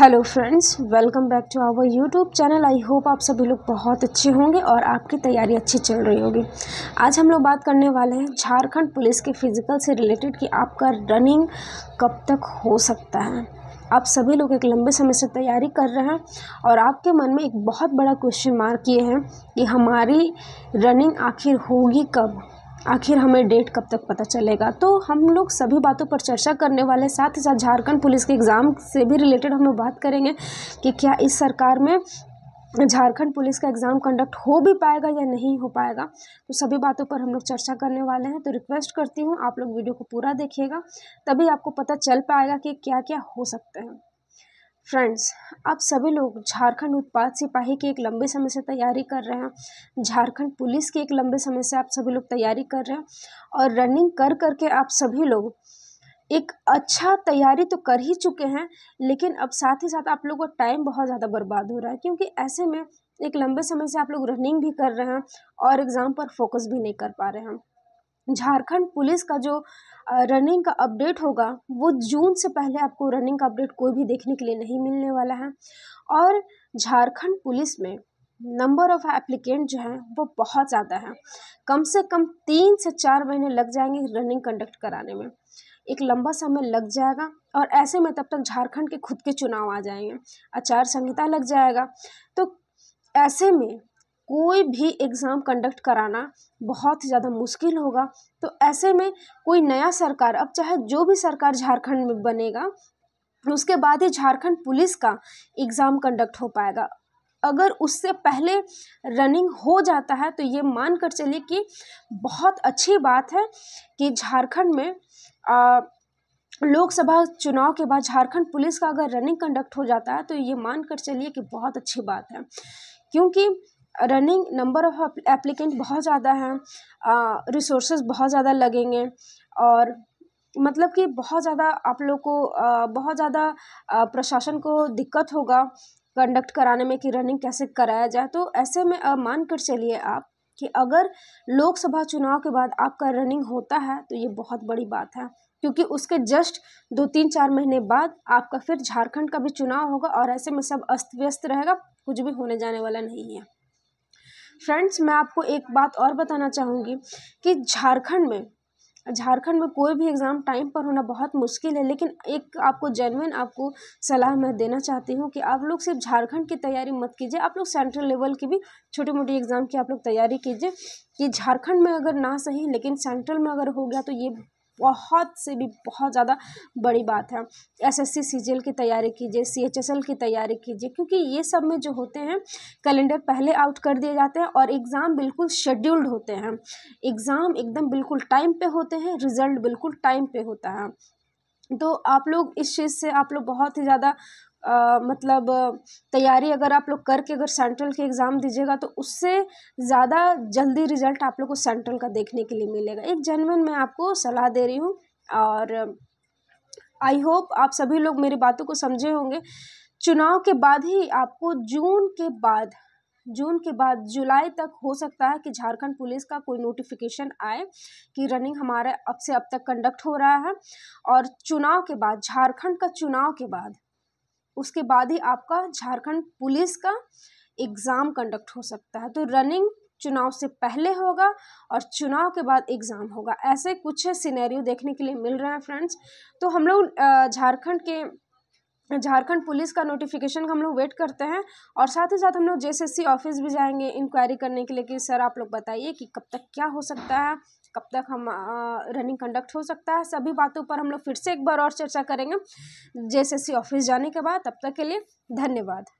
hello friends welcome back to our YouTube channel I hope आप सभी लोग बहुत अच्छे होंगे और आपकी तैयारी अच्छी चल रही होगी आज हम लोग बात करने वाले हैं झारखंड पुलिस के फिजिकल से रिलेटेड कि आपका रनिंग कब तक हो सकता है आप सभी लोग एक लंबे समय से तैयारी कर रहे हैं और आपके मन में एक बहुत बड़ा क्वेश्चन मार्क ये है कि हमारी रनिंग आखिर होगी कब आखिर हमें डेट कब तक पता चलेगा तो हम लोग सभी बातों पर चर्चा करने वाले साथ ही साथ झारखंड पुलिस के एग्ज़ाम से भी रिलेटेड हम लोग बात करेंगे कि क्या इस सरकार में झारखंड पुलिस का एग्ज़ाम कंडक्ट हो भी पाएगा या नहीं हो पाएगा तो सभी बातों पर हम लोग चर्चा करने वाले हैं तो रिक्वेस्ट करती हूँ आप लोग वीडियो को पूरा देखिएगा तभी आपको पता चल पाएगा कि क्या क्या हो सकते हैं फ्रेंड्स आप सभी लोग झारखंड उत्पाद सिपाही की एक लंबे समय से तैयारी कर रहे हैं झारखंड पुलिस की एक लंबे समय से आप सभी लोग तैयारी कर रहे हैं और रनिंग कर करके आप सभी लोग एक अच्छा तैयारी तो कर ही चुके हैं लेकिन अब साथ ही साथ आप लोगों का टाइम बहुत ज़्यादा बर्बाद हो रहा है क्योंकि ऐसे में एक लंबे समय से आप लोग रनिंग भी कर रहे हैं और एग्ज़ाम पर फोकस भी नहीं कर पा रहे हैं झारखंड पुलिस का जो रनिंग का अपडेट होगा वो जून से पहले आपको रनिंग का अपडेट कोई भी देखने के लिए नहीं मिलने वाला है और झारखंड पुलिस में नंबर ऑफ़ एप्लीकेंट जो हैं वो बहुत ज़्यादा है कम से कम तीन से चार महीने लग जाएंगे रनिंग कंडक्ट कराने में एक लंबा समय लग जाएगा और ऐसे में तब तक झारखंड के खुद के चुनाव आ जाएंगे आचार संहिता लग जाएगा तो ऐसे में कोई भी एग्ज़ाम कंडक्ट कराना बहुत ज़्यादा मुश्किल होगा तो ऐसे में कोई नया सरकार अब चाहे जो भी सरकार झारखंड में बनेगा उसके बाद ही झारखंड पुलिस का एग्ज़ाम कंडक्ट हो पाएगा अगर उससे पहले रनिंग हो जाता है तो ये मान कर चलिए कि बहुत अच्छी बात है कि झारखंड में आ, लोकसभा चुनाव के बाद झारखंड पुलिस का अगर रनिंग कंडक्ट हो जाता है तो ये मान कर चलिए कि बहुत अच्छी बात है क्योंकि रनिंग नंबर ऑफ एप्लीकेंट बहुत ज़्यादा हैं रिसोर्सेज बहुत ज़्यादा लगेंगे और मतलब कि बहुत ज़्यादा आप लोग को बहुत ज़्यादा प्रशासन को दिक्कत होगा कंडक्ट कराने में कि रनिंग कैसे कराया जाए तो ऐसे में मान कर चलिए आप कि अगर लोकसभा चुनाव के बाद आपका रनिंग होता है तो ये बहुत बड़ी बात है क्योंकि उसके जस्ट दो तीन चार महीने बाद आपका फिर झारखंड का भी चुनाव होगा और ऐसे में सब अस्त व्यस्त रहेगा कुछ भी होने जाने वाला नहीं है फ्रेंड्स मैं आपको एक बात और बताना चाहूँगी कि झारखंड में झारखंड में कोई भी एग्ज़ाम टाइम पर होना बहुत मुश्किल है लेकिन एक आपको जेनविन आपको सलाह मैं देना चाहती हूँ कि आप लोग सिर्फ झारखंड की तैयारी मत कीजिए आप लोग सेंट्रल लेवल की भी छोटी मोटी एग्ज़ाम की आप लोग तैयारी कीजिए कि झारखंड में अगर ना सही लेकिन सेंट्रल में अगर हो गया तो ये बहुत से भी बहुत ज़्यादा बड़ी बात है S S C C G L की तैयारी कीजिए सी एच एस एल की तैयारी कीजिए क्योंकि ये सब में जो होते हैं कैलेंडर पहले आउट कर दिए जाते हैं और एग्ज़ाम बिल्कुल शेड्यूल्ड होते हैं एग्ज़ाम एकदम बिल्कुल टाइम पे होते हैं रिज़ल्ट बिल्कुल टाइम पे होता है तो आप लोग इस चीज़ से आप लोग बहुत ही ज़्यादा मतलब तैयारी अगर आप लोग करके अगर सेंट्रल के एग्ज़ाम दीजिएगा तो उससे ज़्यादा जल्दी रिजल्ट आप लोग को सेंट्रल का देखने के लिए मिलेगा एक जनवन मैं आपको सलाह दे रही हूँ और आई होप आप सभी लोग मेरी बातों को समझे होंगे चुनाव के बाद ही आपको जून के बाद जून के बाद जुलाई तक हो सकता है कि झारखंड पुलिस का कोई नोटिफिकेशन आए कि रनिंग हमारा अब से अब तक कंडक्ट हो रहा है और चुनाव के बाद झारखंड का चुनाव के बाद उसके बाद ही आपका झारखंड पुलिस का एग्ज़ाम कंडक्ट हो सकता है तो रनिंग चुनाव से पहले होगा और चुनाव के बाद एग्ज़ाम होगा ऐसे कुछ सिनेरियो देखने के लिए मिल रहे हैं फ्रेंड्स तो हम लोग झारखंड के झारखंड पुलिस का नोटिफिकेशन का हम लोग वेट करते हैं और साथ ही साथ हम लोग जे ऑफिस भी जाएंगे इंक्वायरी करने के लिए कि सर आप लोग बताइए कि कब तक क्या हो सकता है कब तक हम रनिंग कंडक्ट हो सकता है सभी बातों पर हम लोग फिर से एक बार और चर्चा करेंगे जे ऑफिस जाने के बाद तब तक के लिए धन्यवाद